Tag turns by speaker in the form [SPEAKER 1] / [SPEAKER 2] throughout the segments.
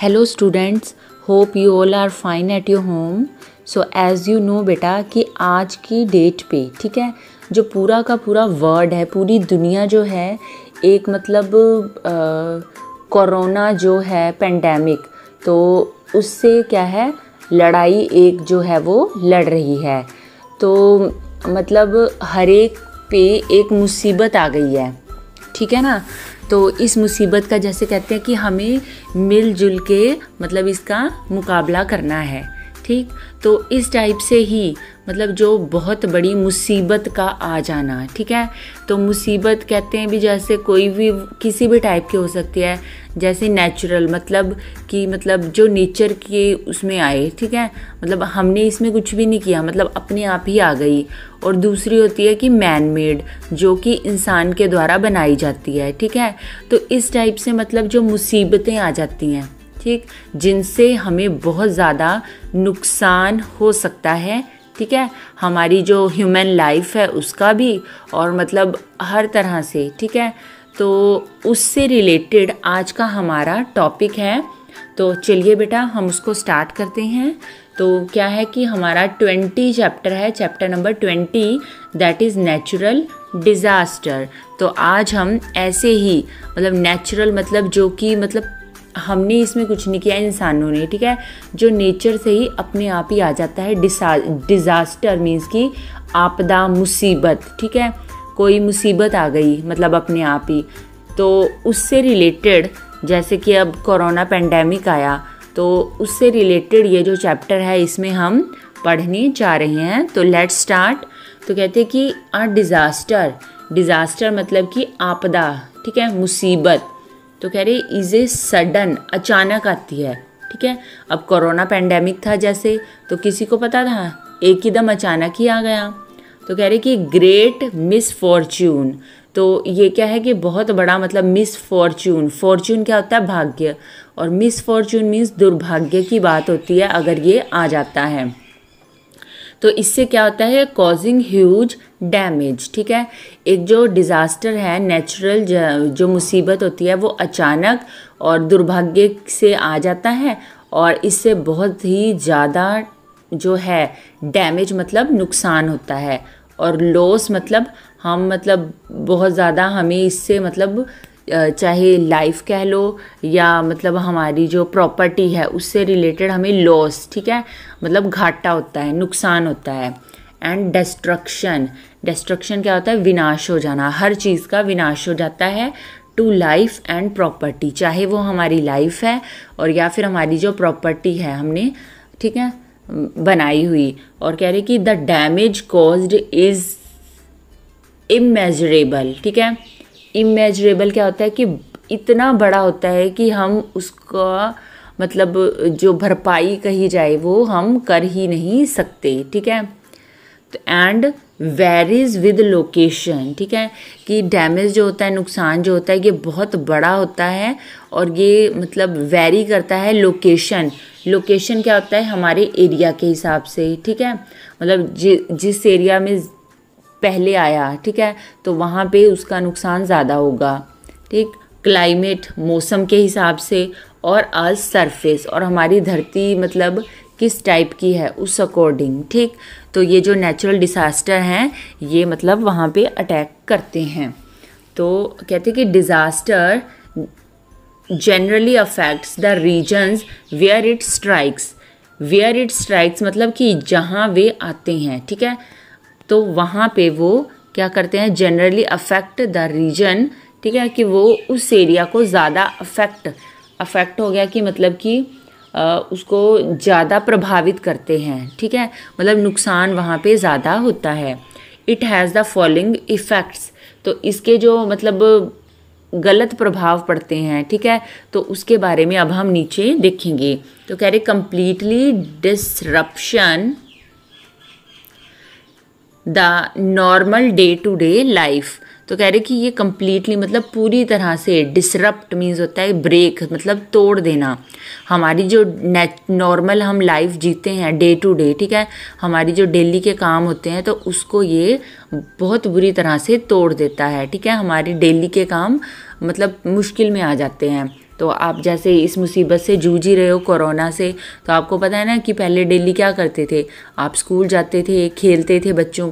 [SPEAKER 1] Hello students hope you all are fine at your home so as you know बेटा कि आज की date पे ठीक है जो पूरा का पूरा वर्ल्ड है पूरी दुनिया जो है एक मतलब कोरोना जो है पेंडेमिक तो उससे क्या है लड़ाई एक जो है वो लड़ रही है तो मतलब हर एक पे एक मुसीबत आ गई है ठीक है ना तो इस मुसीबत का जैसे कहते हैं कि हमें मिलजुल के मतलब इसका मुकाबला करना है ठीक तो इस टाइप से ही मतलब जो बहुत बड़ी मुसीबत का आ जाना ठीक है तो मुसीबत कहते हैं भी जैसे कोई भी किसी भी टाइप की हो सकती है जैसे नेचुरल मतलब कि मतलब जो नेचर के उसमें आए ठीक है मतलब हमने इसमें कुछ भी नहीं किया मतलब अपने आप ही आ गई और दूसरी होती है कि मैन मेड जो कि इंसान के द्वारा बनाई जाती है ठीक है तो इस टाइप से मतलब जो मुसीबतें आ जाती हैं ठीक जिनसे हमें बहुत ज़्यादा नुकसान हो सकता है ठीक है हमारी जो ह्यूमन लाइफ है उसका भी और मतलब हर तरह से ठीक है तो उससे रिलेटेड आज का हमारा टॉपिक है तो चलिए बेटा हम उसको स्टार्ट करते हैं तो क्या है कि हमारा ट्वेंटी चैप्टर है chapter number twenty that is natural disaster तो आज हम ऐसे ही मतलब नेचुरल मतलब जो कि मतलब हमने इसमें कुछ नहीं किया इंसानों ने ठीक है जो नेचर से ही अपने आप ही आ जाता है डिज़ास्टर मीन्स की आपदा मुसीबत ठीक है कोई मुसीबत आ गई मतलब अपने आप ही तो उससे रिलेटेड जैसे कि अब कोरोना पेंडेमिक आया तो उससे रिलेटेड ये जो चैप्टर है इसमें हम पढ़ने जा रहे हैं तो लेट स्टार्ट तो कहते हैं कि आ डिज़ास्टर डिज़ास्टर मतलब कि आपदा ठीक है मुसीबत तो कह रहे इज ए सडन अचानक आती है ठीक है अब कोरोना पेंडेमिक था जैसे तो किसी को पता था एक ही दम अचानक ही आ गया तो कह रहे कि ग्रेट मिस फॉर्च्यून तो ये क्या है कि बहुत बड़ा मतलब मिस फॉर्च्यून फॉर्च्यून क्या होता है भाग्य और मिस फॉर्च्यून मीन्स दुर्भाग्य की बात होती है अगर ये आ जाता है तो इससे क्या होता है कॉजिंग ह्यूज डैमेज ठीक है एक जो डिज़ास्टर है नेचुरल जो मुसीबत होती है वो अचानक और दुर्भाग्य से आ जाता है और इससे बहुत ही ज़्यादा जो है डैमेज मतलब नुकसान होता है और लॉस मतलब हम मतलब बहुत ज़्यादा हमें इससे मतलब चाहे लाइफ कह लो या मतलब हमारी जो प्रॉपर्टी है उससे रिलेटेड हमें लॉस ठीक है मतलब घाटा होता है नुकसान होता है एंड डिस्ट्रक्शन डिस्ट्रक्शन क्या होता है विनाश हो जाना हर चीज़ का विनाश हो जाता है टू लाइफ एंड प्रॉपर्टी चाहे वो हमारी लाइफ है और या फिर हमारी जो प्रॉपर्टी है हमने ठीक है बनाई हुई और कह रहे कि the damage caused is immeasurable ठीक है इमेजरेबल क्या होता है कि इतना बड़ा होता है कि हम उसका मतलब जो भरपाई कही जाए वो हम कर ही नहीं सकते ठीक है तो एंड वेरीज विद लोकेशन ठीक है कि डैमेज जो होता है नुकसान जो होता है ये बहुत बड़ा होता है और ये मतलब वेरी करता है लोकेशन लोकेशन क्या होता है हमारे एरिया के हिसाब से ठीक है मतलब जि, जिस एरिया में पहले आया ठीक है तो वहाँ पे उसका नुकसान ज़्यादा होगा ठीक क्लाइमेट मौसम के हिसाब से और अर्थ सरफेस और हमारी धरती मतलब किस टाइप की है उस अकॉर्डिंग ठीक तो ये जो नेचुरल डिसास्टर हैं ये मतलब वहाँ पे अटैक करते हैं तो कहते हैं कि disaster generally affects the regions where it strikes where it strikes मतलब कि जहाँ वे आते हैं ठीक है तो वहाँ पे वो क्या करते हैं जनरली अफेक्ट द रीजन ठीक है कि वो उस एरिया को ज़्यादा अफेक्ट अफेक्ट हो गया कि मतलब कि उसको ज़्यादा प्रभावित करते हैं ठीक है मतलब नुकसान वहाँ पे ज़्यादा होता है it has the following effects तो इसके जो मतलब गलत प्रभाव पड़ते हैं ठीक है तो उसके बारे में अब हम नीचे देखेंगे तो कह रहे completely disruption the normal day to day life तो कह रहे कि ये कम्प्लीटली मतलब पूरी तरह से डिसरप्ट मीन्स होता है ब्रेक मतलब तोड़ देना हमारी जो नॉर्मल हम लाइफ जीते हैं डे टू डे ठीक है हमारी जो डेली के काम होते हैं तो उसको ये बहुत बुरी तरह से तोड़ देता है ठीक है हमारी डेली के काम मतलब मुश्किल में आ जाते हैं तो आप जैसे इस मुसीबत से जूझ ही रहे हो कोरोना से तो आपको पता है ना कि पहले डेली क्या करते थे आप स्कूल जाते थे खेलते थे बच्चों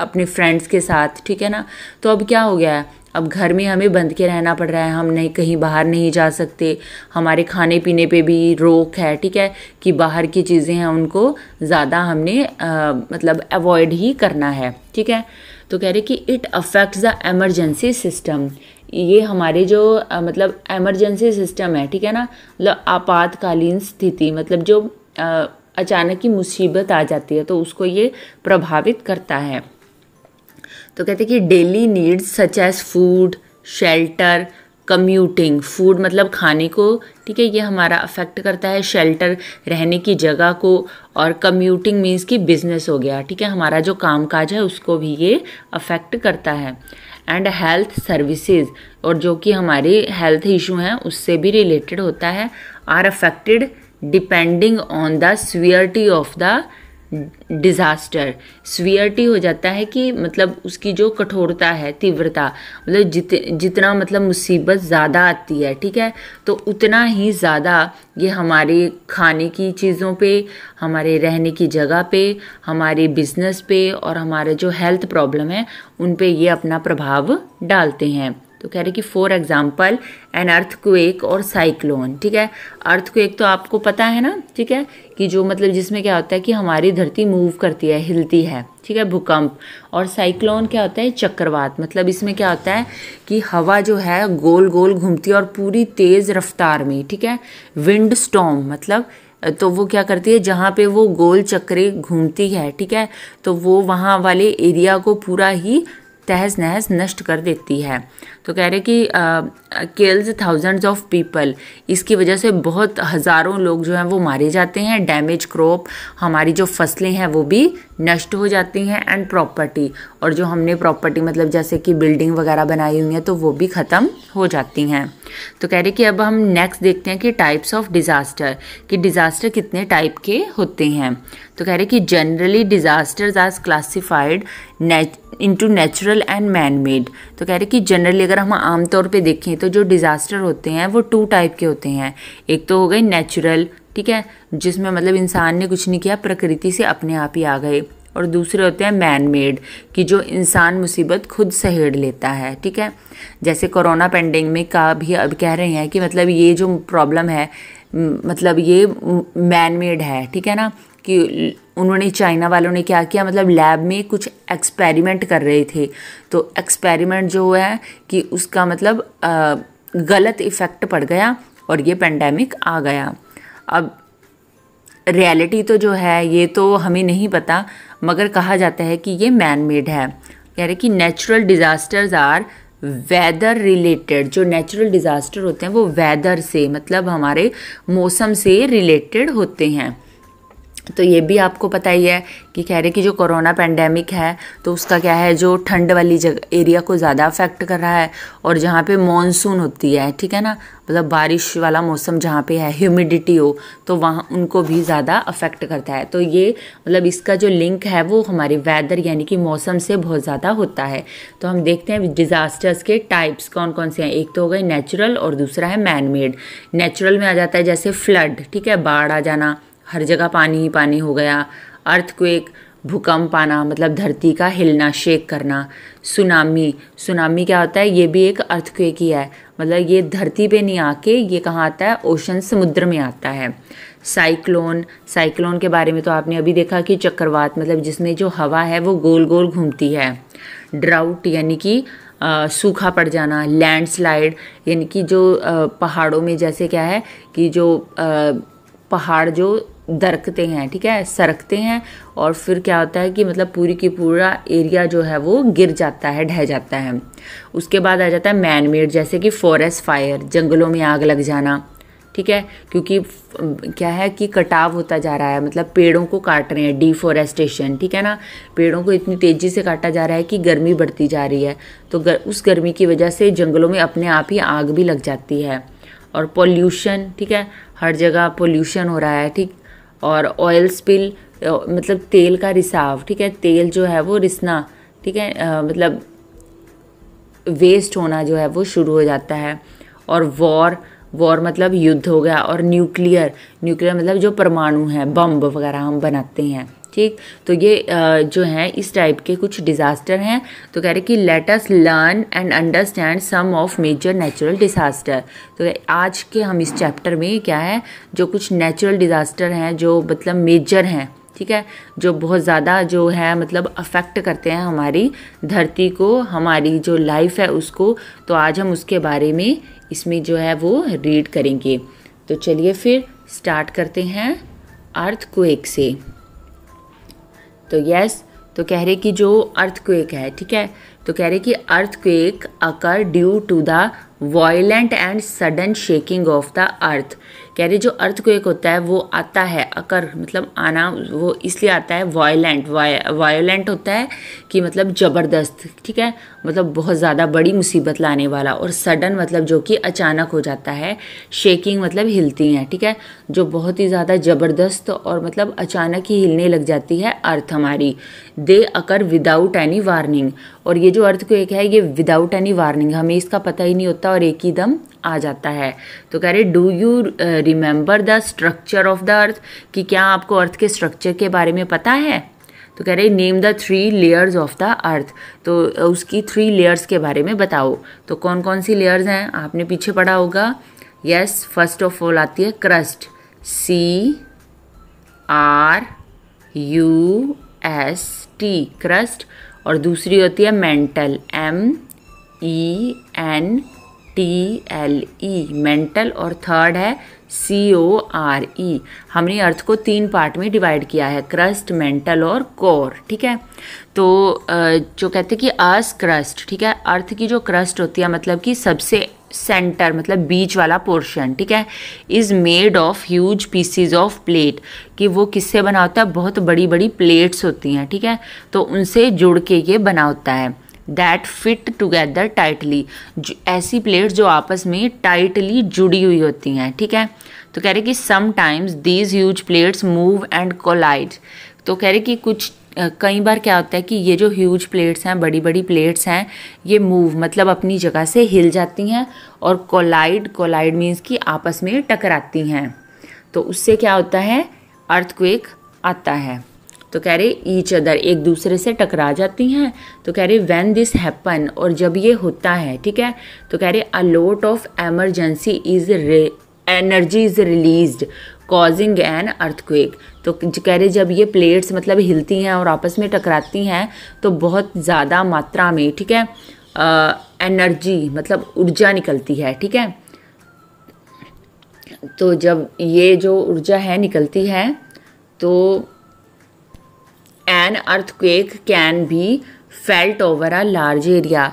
[SPEAKER 1] अपने फ्रेंड्स के साथ ठीक है ना तो अब क्या हो गया है अब घर में हमें बंद के रहना पड़ रहा है हम नहीं कहीं बाहर नहीं जा सकते हमारे खाने पीने पे भी रोक है ठीक है कि बाहर की चीज़ें हैं उनको ज़्यादा हमने आ, मतलब अवॉइड ही करना है ठीक है तो कह रहे कि it affects the emergency system ये हमारे जो आ, मतलब एमरजेंसी सिस्टम है ठीक है ना मतलब आपातकालीन स्थिति मतलब जो आ, अचानक की मुसीबत आ जाती है तो उसको ये प्रभावित करता है तो कहते हैं कि daily needs such as food shelter commuting food मतलब खाने को ठीक है ये हमारा अफेक्ट करता है शेल्टर रहने की जगह को और कम्यूटिंग मीन्स कि बिज़नेस हो गया ठीक है हमारा जो काम काज है उसको भी ये अफेक्ट करता है एंड हेल्थ सर्विसेज और जो कि हमारी हेल्थ इशू हैं उससे भी रिलेटेड होता है are affected depending on the severity of the disaster severity हो जाता है कि मतलब उसकी जो कठोरता है तीव्रता मतलब जित जितना मतलब मुसीबत ज़्यादा आती है ठीक है तो उतना ही ज़्यादा ये हमारे खाने की चीज़ों पे हमारे रहने की जगह पे हमारे बिजनेस पे और हमारे जो हेल्थ प्रॉब्लम है उन पे ये अपना प्रभाव डालते हैं तो कह रहे कि फॉर एग्जाम्पल एन अर्थक्वेक और साइक्लोन ठीक है अर्थक्वेक तो आपको पता है ना ठीक है कि जो मतलब जिसमें क्या होता है कि हमारी धरती मूव करती है हिलती है ठीक है भूकंप और साइक्लोन क्या होता है चक्रवात मतलब इसमें क्या होता है कि हवा जो है गोल गोल घूमती है और पूरी तेज़ रफ्तार में ठीक है विंड स्टॉम मतलब तो वो क्या करती है जहाँ पे वो गोल चक्रे घूमती है ठीक है तो वो वहाँ वाले एरिया को पूरा ही तहस नहस नष्ट कर देती है तो कह रहे कि किल्स थाउजेंड्स ऑफ पीपल इसकी वजह से बहुत हज़ारों लोग जो हैं वो मारे जाते हैं डैमेज क्रॉप हमारी जो फसलें हैं वो भी नष्ट हो जाती हैं एंड प्रॉपर्टी और जो हमने प्रॉपर्टी मतलब जैसे कि बिल्डिंग वगैरह बनाई हुई हैं तो वो भी ख़त्म हो जाती हैं तो कह रहे कि अब हम नेक्स्ट देखते हैं कि टाइप्स ऑफ डिज़ास्टर कि डिज़ास्टर कितने टाइप के होते हैं तो कह रहे कि generally disasters are classified into natural and man made तो कह रहे कि जनरली अगर हम आमतौर पे देखें तो जो डिज़ास्टर होते हैं वो टू टाइप के होते हैं एक तो हो गए नेचुरल ठीक है जिसमें मतलब इंसान ने कुछ नहीं किया प्रकृति से अपने आप ही आ गए और दूसरे होते हैं मैन मेड कि जो इंसान मुसीबत खुद सहेड़ लेता है ठीक है जैसे कोरोना में का भी अब कह रहे हैं कि मतलब ये जो प्रॉब्लम है मतलब ये मैन मेड है ठीक है ना कि उन्होंने चाइना वालों ने क्या किया मतलब लैब में कुछ एक्सपेरिमेंट कर रहे थे तो एक्सपेरिमेंट जो है कि उसका मतलब गलत इफ़ेक्ट पड़ गया और ये पेंडेमिक आ गया अब रियलिटी तो जो है ये तो हमें नहीं पता मगर कहा जाता है कि ये मैन मेड है यानी कि natural disasters are weather related जो नेचुरल डिज़ास्टर होते हैं वो वेदर से मतलब हमारे मौसम से रिलेटेड होते हैं तो ये भी आपको पता ही है कि कह रहे कि जो कोरोना पेंडेमिक है तो उसका क्या है जो ठंड वाली जगह एरिया को ज़्यादा अफेक्ट कर रहा है और जहाँ पे मॉनसून होती है ठीक है ना मतलब बारिश वाला मौसम जहाँ पे है ह्यूमिडिटी हो तो वहाँ उनको भी ज़्यादा अफेक्ट करता है तो ये मतलब इसका जो लिंक है वो हमारे वेदर यानी कि मौसम से बहुत ज़्यादा होता है तो हम देखते हैं डिज़ास्टर्स के टाइप्स कौन कौन से हैं एक तो हो गए नेचुरल और दूसरा है मैन मेड नेचुरल में आ जाता है जैसे फ्लड ठीक है बाढ़ आ जाना हर जगह पानी ही पानी हो गया अर्थ भूकंप आना मतलब धरती का हिलना शेक करना सुनामी सुनामी क्या होता है ये भी एक अर्थक्वेक ही है मतलब ये धरती पे नहीं आके ये कहाँ आता है ओशन समुद्र में आता है साइक्लोन साइक्लोन के बारे में तो आपने अभी देखा कि चक्रवात मतलब जिसमें जो हवा है वो गोल गोल घूमती है ड्राउट यानी कि सूखा पड़ जाना लैंडस्लाइड यानी कि जो पहाड़ों में जैसे क्या है कि जो पहाड़ जो दरकते हैं ठीक है सरकते हैं और फिर क्या होता है कि मतलब पूरी की पूरा एरिया जो है वो गिर जाता है ढह जाता है उसके बाद आ जाता है मैन मेड जैसे कि फॉरेस्ट फायर जंगलों में आग लग जाना ठीक है क्योंकि क्या है कि कटाव होता जा रहा है मतलब पेड़ों को काट रहे हैं डिफॉरेस्टेशन ठीक है ना पेड़ों को इतनी तेज़ी से काटा जा रहा है कि गर्मी बढ़ती जा रही है तो गर, उस गर्मी की वजह से जंगलों में अपने आप ही आग भी लग जाती है और पोल्यूशन ठीक है हर जगह पोल्यूशन हो रहा है ठीक और ऑयल स्पिल मतलब तेल का रिसाव ठीक है तेल जो है वो रिसना ठीक है आ, मतलब वेस्ट होना जो है वो शुरू हो जाता है और वॉर वॉर मतलब युद्ध हो गया और न्यूक्लियर न्यूक्लियर मतलब जो परमाणु है बम वगैरह हम बनाते हैं ठीक तो ये जो है इस टाइप के कुछ डिज़ास्टर हैं तो कह रहे कि let us learn and understand some of major natural disaster तो आज के हम इस चैप्टर में क्या है जो कुछ नेचुरल डिज़ास्टर हैं जो मतलब मेजर हैं ठीक है जो बहुत ज़्यादा जो है मतलब अफेक्ट करते हैं हमारी धरती को हमारी जो लाइफ है उसको तो आज हम उसके बारे में इसमें जो है वो रीड करेंगे तो चलिए फिर स्टार्ट करते हैं अर्थ क्वेक से तो यस तो कह रहे कि जो अर्थक्वेक है ठीक है तो कह रहे कि earthquake occur due to the violent and sudden shaking of the earth कह रहे जो अर्थ को एक होता है वो आता है अकर मतलब आना वो इसलिए आता है वायलेंट वायोलेंट होता है कि मतलब ज़बरदस्त ठीक है मतलब बहुत ज़्यादा बड़ी मुसीबत लाने वाला और सडन मतलब जो कि अचानक हो जाता है शेकिंग मतलब हिलती हैं ठीक है जो बहुत ही ज़्यादा ज़बरदस्त और मतलब अचानक ही हिलने लग जाती है अर्थ हमारी they occur without any warning और ये जो अर्थ को एक है ये विदाउट एनी वार्निंग हमें इसका पता ही नहीं होता और एक ही दम आ जाता है तो कह रहे do you remember the structure of the earth कि क्या आपको अर्थ के स्ट्रक्चर के बारे में पता है तो कह रहे name the three layers of the earth तो uh, उसकी थ्री लेयर्स के बारे में बताओ तो कौन कौन सी लेयर्स हैं आपने पीछे पढ़ा होगा यस फर्स्ट ऑफ ऑल आती है crust C R U S T crust और दूसरी होती है mantle M E N T L E mantle और थर्ड है सी ओ आर ई हमने अर्थ को तीन पार्ट में डिवाइड किया है क्रस्ट मेंटल और कोर ठीक है तो जो कहते हैं कि अस क्रस्ट ठीक है अर्थ की जो क्रस्ट होती है मतलब कि सबसे सेंटर मतलब बीच वाला पोर्शन ठीक है is made of huge pieces of plate कि वो किससे बना होता है बहुत बड़ी बड़ी प्लेट्स होती हैं ठीक है तो उनसे जुड़ के ये बना होता है दैट फिट टुगेदर टाइटली ऐसी प्लेट्स जो आपस में टाइटली जुड़ी हुई होती हैं ठीक है तो कह रहे कि sometimes these huge plates move and collide तो कह रहे कि कुछ कई बार क्या होता है कि ये जो ह्यूज प्लेट्स हैं बड़ी बड़ी प्लेट्स हैं ये मूव मतलब अपनी जगह से हिल जाती हैं और कोलाइड कोलाइड मीन्स कि आपस में टकराती हैं तो उससे क्या होता है अर्थक्वेक आता है तो कह रहे ईच अदर एक दूसरे से टकरा जाती हैं तो कह रहे व्हेन दिस हैपन और जब ये होता है ठीक है तो कह रहे a lot of emergency is energy is release causing an earthquake तो कह रहे जब ये प्लेट्स मतलब हिलती हैं और आपस में टकराती हैं तो बहुत ज़्यादा मात्रा में ठीक है एनर्जी मतलब ऊर्जा निकलती है ठीक है तो जब ये जो ऊर्जा है निकलती है तो an earthquake can be felt over a large area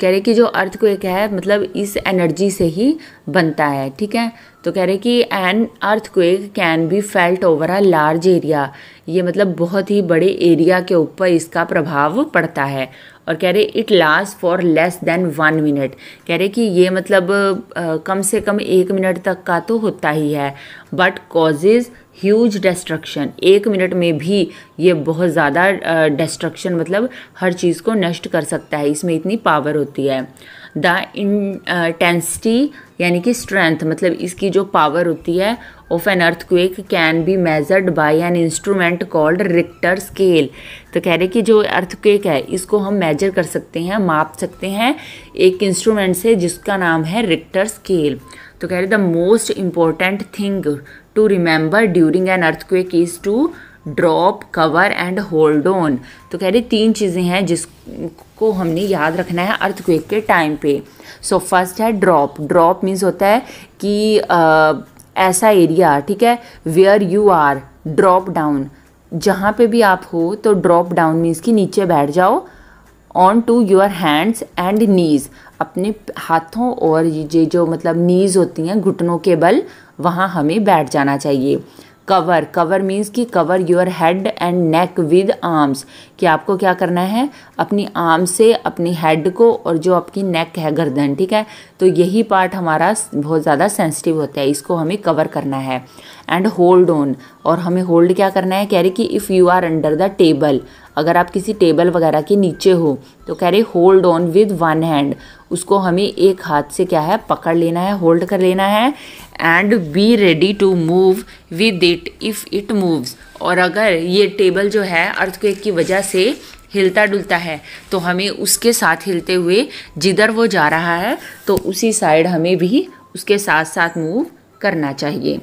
[SPEAKER 1] कह रहे कि जो अर्थक्वेक है मतलब इस एनर्जी से ही बनता है ठीक है तो कह रहे कि an earthquake can be felt over a large area ये मतलब बहुत ही बड़े एरिया के ऊपर इसका प्रभाव पड़ता है और कह रहे it last for less than one minute कह रहे कि ये मतलब आ, कम से कम एक मिनट तक का तो होता ही है बट कॉजेज़ ह्यूज डिस्ट्रक्शन एक मिनट में भी ये बहुत ज़्यादा डिस्ट्रक्शन मतलब हर चीज़ को नष्ट कर सकता है इसमें इतनी पावर होती है द इंटेंसिटी यानी कि स्ट्रेंथ मतलब इसकी जो पावर होती है of an earthquake can be measured by an instrument called Richter scale. तो कह रहे कि जो अर्थक्वेक है इसको हम मेजर कर सकते हैं माप सकते हैं एक इंस्ट्रूमेंट से जिसका नाम है रिक्टर स्केल तो कह रहे the most important thing to remember during an earthquake is to drop cover and hold on तो कह रहे तीन चीज़ें हैं जिसको हमने याद रखना है अर्थक्वेक के टाइम पे सो फर्स्ट है ड्रॉप ड्रॉप मीन्स होता है कि uh, ऐसा एरिया ठीक है where you are drop down जहाँ पे भी आप हो तो ड्रॉप डाउन मीन्स कि नीचे बैठ जाओ on to your hands and knees अपने हाथों और ये जो मतलब नीज़ होती हैं घुटनों के बल वहाँ हमें बैठ जाना चाहिए कवर कवर मीन्स कि cover your head and neck with arms कि आपको क्या करना है अपनी आर्म से अपनी हेड को और जो आपकी नेक है गर्दन ठीक है तो यही पार्ट हमारा बहुत ज़्यादा सेंसिटिव होता है इसको हमें कवर करना है एंड होल्ड ऑन और हमें होल्ड क्या करना है कह रही कि if you are under the table अगर आप किसी टेबल वगैरह के नीचे हो तो कह रहे hold on with one hand उसको हमें एक हाथ से क्या है पकड़ लेना है होल्ड कर लेना है and be ready to move with it if it moves और अगर ये टेबल जो है अर्थक्वेक की वजह से हिलता डुलता है तो हमें उसके साथ हिलते हुए जिधर वो जा रहा है तो उसी साइड हमें भी उसके साथ साथ मूव करना चाहिए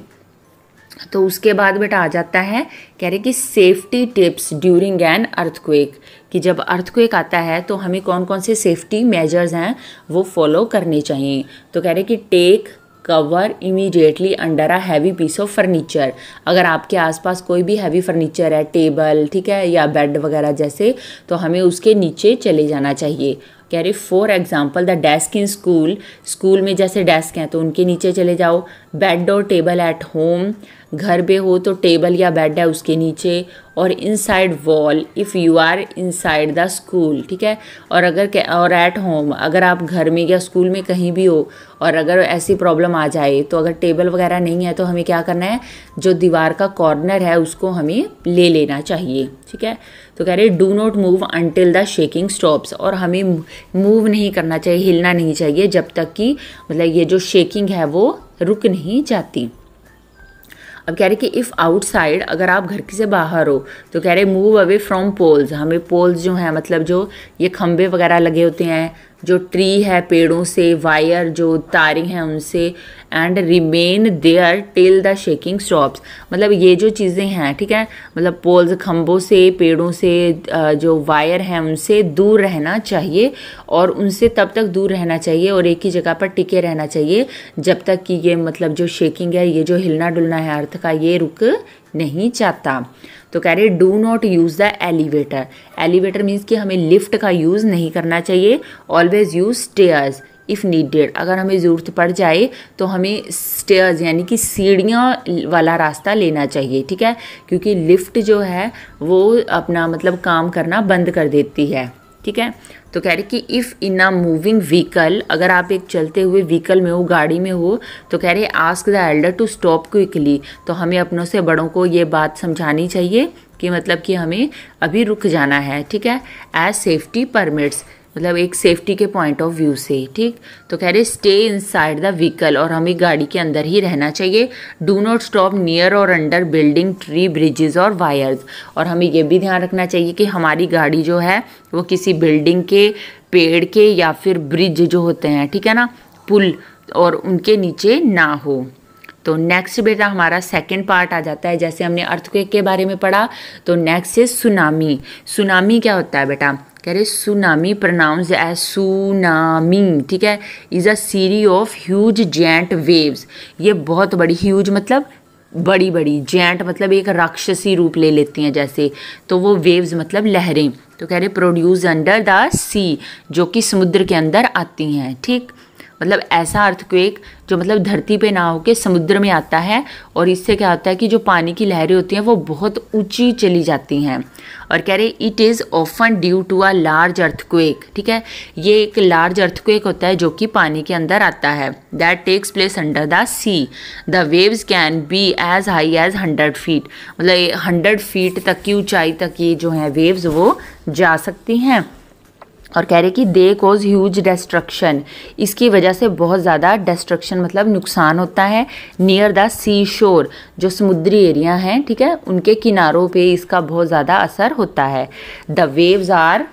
[SPEAKER 1] तो उसके बाद बेटा आ जाता है कह रहे कि safety tips during an earthquake कि जब अर्थक्वेक आता है तो हमें कौन कौन से सेफ्टी मेजर्स हैं वो फॉलो करने चाहिए तो कह रहे कि take cover immediately under a heavy piece of furniture अगर आपके आसपास कोई भी हैवी फर्नीचर है टेबल ठीक है या बेड वगैरह जैसे तो हमें उसके नीचे चले जाना चाहिए कह रही for example the desk in school school में जैसे डेस्क हैं तो उनके नीचे चले जाओ बेड और टेबल एट होम घर पे हो तो टेबल या बेड है उसके नीचे और inside wall if you are inside the school ठीक है और अगर और एट होम अगर आप घर में या स्कूल में कहीं भी हो और अगर ऐसी प्रॉब्लम आ जाए तो अगर टेबल वगैरह नहीं है तो हमें क्या करना है जो दीवार का कॉर्नर है उसको हमें ले लेना चाहिए ठीक है तो कह रहे do not move until the shaking stops और हमें मूव नहीं करना चाहिए हिलना नहीं चाहिए जब तक कि मतलब ये जो शेकिंग है वो रुक नहीं जाती अब कह रहे कि इफ़ आउटसाइड अगर आप घर के से बाहर हो तो कह रहे मूव अवे फ्रॉम पोल्स हमें पोल्स जो हैं मतलब जो ये खम्भे वगैरह लगे होते हैं जो ट्री है पेड़ों से वायर जो तारे हैं उनसे and remain there till the shaking stops मतलब ये जो चीज़ें हैं ठीक है मतलब पोल्स खम्बों से पेड़ों से जो वायर हैं उनसे दूर रहना चाहिए और उनसे तब तक दूर रहना चाहिए और एक ही जगह पर टिके रहना चाहिए जब तक कि ये मतलब जो शेकिंग है ये जो हिलना डुलना है अर्थ का ये रुक नहीं जाता तो कह रहे do not use the elevator elevator means कि हमें लिफ्ट का यूज़ नहीं करना चाहिए always use stairs if needed अगर हमें ज़रूरत पड़ जाए तो हमें स्टेयर्स यानी कि सीढ़ियाँ वाला रास्ता लेना चाहिए ठीक है क्योंकि लिफ्ट जो है वो अपना मतलब काम करना बंद कर देती है ठीक है तो कह रहे कि if in a moving vehicle अगर आप एक चलते हुए व्हीकल में हो गाड़ी में हो तो कह रहे ask the elder to stop quickly तो हमें अपनों से बड़ों को ये बात समझानी चाहिए कि मतलब कि हमें अभी रुक जाना है ठीक है एज सेफ्टी परमिट्स मतलब एक सेफ्टी के पॉइंट ऑफ व्यू से ही ठीक तो कह रहे stay inside the vehicle और हमें गाड़ी के अंदर ही रहना चाहिए डू नॉट स्टॉप नियर और अंडर बिल्डिंग ट्री ब्रिजेज़ और वायर्स और हमें यह भी ध्यान रखना चाहिए कि हमारी गाड़ी जो है वो किसी बिल्डिंग के पेड़ के या फिर ब्रिज जो होते हैं ठीक है ना पुल और उनके नीचे ना हो तो नेक्स्ट बेटा हमारा सेकंड पार्ट आ जाता है जैसे हमने अर्थक्वेक के बारे में पढ़ा तो नेक्स्ट है सुनामी सुनामी क्या होता है बेटा कह रहे सुनामी प्रोनाउंस एज सुनामी ठीक है is a series of huge giant waves ये बहुत बड़ी ह्यूज मतलब बड़ी बड़ी जेंट मतलब एक राक्षसी रूप ले लेती हैं जैसे तो वो वेव्स मतलब लहरें तो कह रहे प्रोड्यूस अंडर द सी जो कि समुद्र के अंदर आती हैं ठीक मतलब ऐसा अर्थक्वेक जो मतलब धरती पे ना होके समुद्र में आता है और इससे क्या होता है कि जो पानी की लहरें होती हैं वो बहुत ऊंची चली जाती हैं और कह रहे it is often due to a large earthquake ठीक है ये एक लार्ज अर्थक्वेक होता है जो कि पानी के अंदर आता है that takes place under the sea the waves can be as high as hundred feet मतलब हंड्रेड फीट तक की ऊंचाई तक ये जो है वेव्स वो जा सकती हैं और कह रहे कि दे कोज ह्यूज डेस्ट्रक्शन इसकी वजह से बहुत ज़्यादा डेस्ट्रक्शन मतलब नुकसान होता है नियर द सी शोर जो समुद्री एरिया हैं ठीक है उनके किनारों पे इसका बहुत ज़्यादा असर होता है the waves are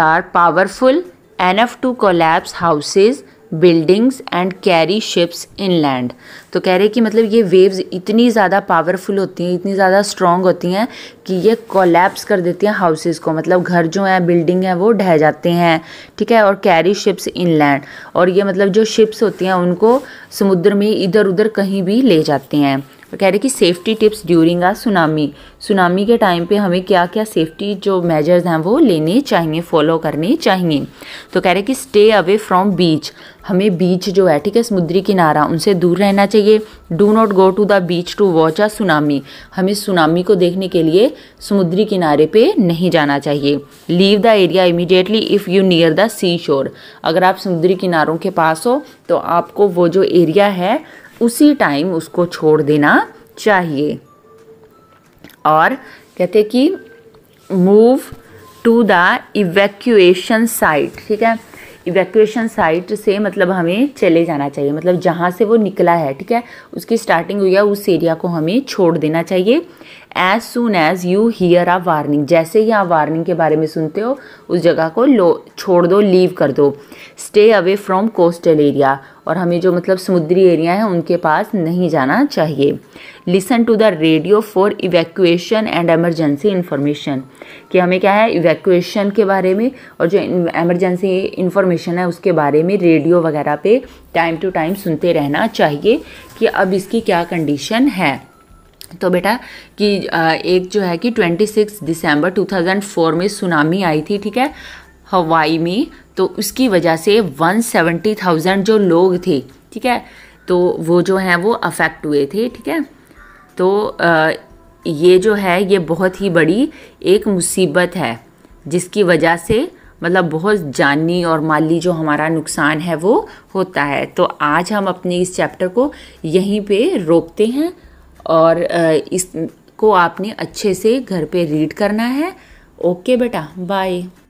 [SPEAKER 1] are powerful enough to collapse houses buildings and carry ships inland तो कह रहे कि मतलब ये वेव्स इतनी ज़्यादा पावरफुल होती हैं इतनी ज़्यादा स्ट्रॉन्ग होती हैं कि ये कोलैप्स कर देती हैं हाउसेस को मतलब घर जो हैं बिल्डिंग हैं वो ढह जाते हैं ठीक है और कैरी शिप्स इनलैंड और ये मतलब जो शिप्स होती हैं उनको समुद्र में इधर उधर कहीं भी ले जाते हैं और कह रहे कि safety tips during a tsunami tsunami के टाइम पे हमें क्या क्या सेफ्टी जो मेजर्स हैं वो लेने चाहिए फॉलो करने चाहिए तो कह रहे कि स्टे अवे फ्रॉम बीच हमें बीच जो है ठीक है समुद्री किनारा उनसे दूर रहना चाहिए do not go to the beach to watch a tsunami हमें सुनामी को देखने के लिए समुद्री किनारे पे नहीं जाना चाहिए leave the area immediately if you near the sea shore अगर आप समुद्री किनारों के पास हो तो आपको वो जो एरिया है उसी टाइम उसको छोड़ देना चाहिए और कहते कि move to the evacuation site ठीक है इवैक्यूएशन साइट से मतलब हमें चले जाना चाहिए मतलब जहाँ से वो निकला है ठीक है उसकी स्टार्टिंग हुई है उस एरिया को हमें छोड़ देना चाहिए as soon as you hear a warning जैसे ही आप वार्निंग के बारे में सुनते हो उस जगह को लो छोड़ दो लीव कर दो stay away from coastal area और हमें जो मतलब समुद्री एरिया है उनके पास नहीं जाना चाहिए listen to the radio for evacuation and emergency information कि हमें क्या है इवैक्यूएशन के बारे में और जो एमरजेंसी इन्फॉर्मेशन है उसके बारे में रेडियो वगैरह पे टाइम टू टाइम सुनते रहना चाहिए कि अब इसकी क्या कंडीशन है तो बेटा कि एक जो है कि 26 दिसंबर 2004 में सुनामी आई थी ठीक है हवाई में तो उसकी वजह से 170,000 जो लोग थे ठीक है तो वो जो हैं वो अफेक्ट हुए थे ठीक है तो आ, ये जो है ये बहुत ही बड़ी एक मुसीबत है जिसकी वजह से मतलब बहुत जानी और माली जो हमारा नुकसान है वो होता है तो आज हम अपने इस चैप्टर को यहीं पे रोकते हैं और इसको आपने अच्छे से घर पे रीड करना है ओके बेटा बाय